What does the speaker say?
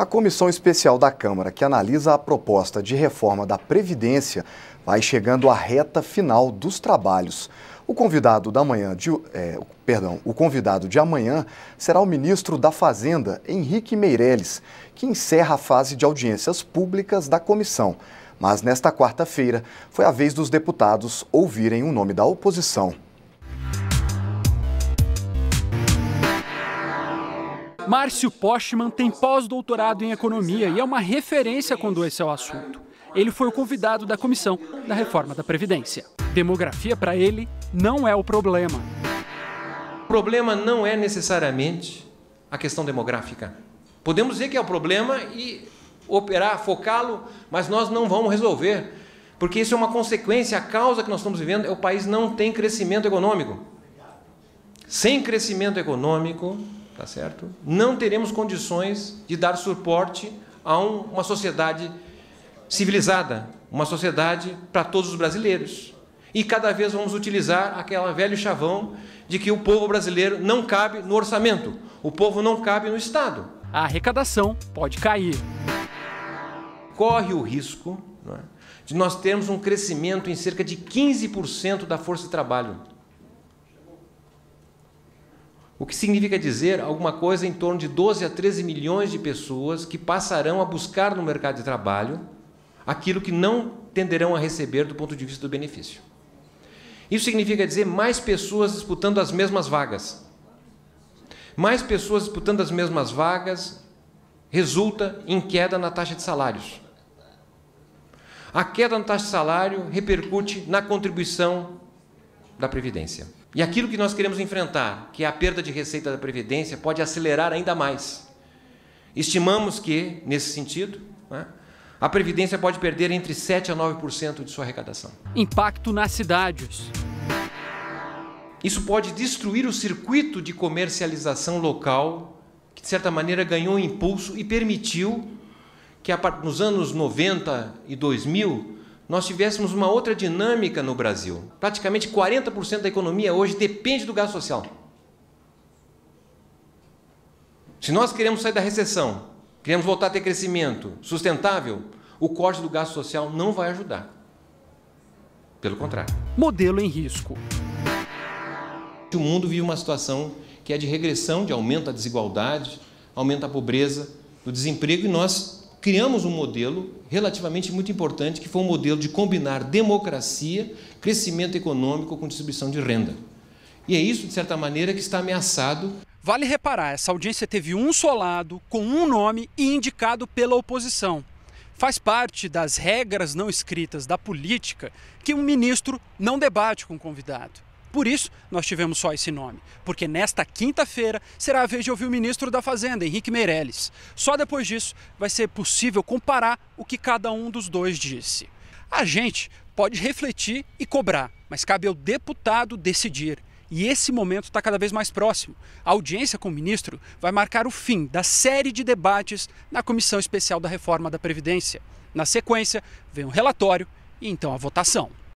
A comissão especial da Câmara, que analisa a proposta de reforma da Previdência, vai chegando à reta final dos trabalhos. O convidado da manhã de, é, perdão, o convidado de amanhã será o ministro da Fazenda, Henrique Meirelles, que encerra a fase de audiências públicas da comissão. Mas nesta quarta-feira foi a vez dos deputados ouvirem o nome da oposição. Márcio Postman tem pós-doutorado em economia e é uma referência quando esse é o assunto. Ele foi o convidado da comissão da reforma da Previdência. Demografia, para ele, não é o problema. O problema não é necessariamente a questão demográfica. Podemos dizer que é o problema e operar, focá-lo, mas nós não vamos resolver, porque isso é uma consequência, a causa que nós estamos vivendo é o país não tem crescimento econômico. Sem crescimento econômico, tá certo? Não teremos condições de dar suporte a um, uma sociedade civilizada, uma sociedade para todos os brasileiros. E cada vez vamos utilizar aquela velho chavão de que o povo brasileiro não cabe no orçamento, o povo não cabe no Estado. A arrecadação pode cair. Corre o risco é, de nós termos um crescimento em cerca de 15% da força de trabalho o que significa dizer alguma coisa em torno de 12 a 13 milhões de pessoas que passarão a buscar no mercado de trabalho aquilo que não tenderão a receber do ponto de vista do benefício. Isso significa dizer mais pessoas disputando as mesmas vagas. Mais pessoas disputando as mesmas vagas resulta em queda na taxa de salários. A queda na taxa de salário repercute na contribuição da Previdência. E aquilo que nós queremos enfrentar, que é a perda de receita da Previdência, pode acelerar ainda mais. Estimamos que, nesse sentido, né, a Previdência pode perder entre 7% a 9% de sua arrecadação. Impacto nas cidades. Isso pode destruir o circuito de comercialização local, que de certa maneira ganhou impulso e permitiu que nos anos 90 e 2000 nós tivéssemos uma outra dinâmica no Brasil. Praticamente 40% da economia hoje depende do gasto social. Se nós queremos sair da recessão, queremos voltar a ter crescimento sustentável, o corte do gasto social não vai ajudar. Pelo contrário. Modelo em risco. O mundo vive uma situação que é de regressão, de aumento da desigualdade, aumento da pobreza, do desemprego, e nós criamos um modelo relativamente muito importante, que foi um modelo de combinar democracia, crescimento econômico com distribuição de renda. E é isso, de certa maneira, que está ameaçado. Vale reparar, essa audiência teve um só lado, com um nome e indicado pela oposição. Faz parte das regras não escritas da política que um ministro não debate com um convidado. Por isso, nós tivemos só esse nome, porque nesta quinta-feira será a vez de ouvir o ministro da Fazenda, Henrique Meirelles. Só depois disso vai ser possível comparar o que cada um dos dois disse. A gente pode refletir e cobrar, mas cabe ao deputado decidir. E esse momento está cada vez mais próximo. A audiência com o ministro vai marcar o fim da série de debates na Comissão Especial da Reforma da Previdência. Na sequência, vem o relatório e então a votação.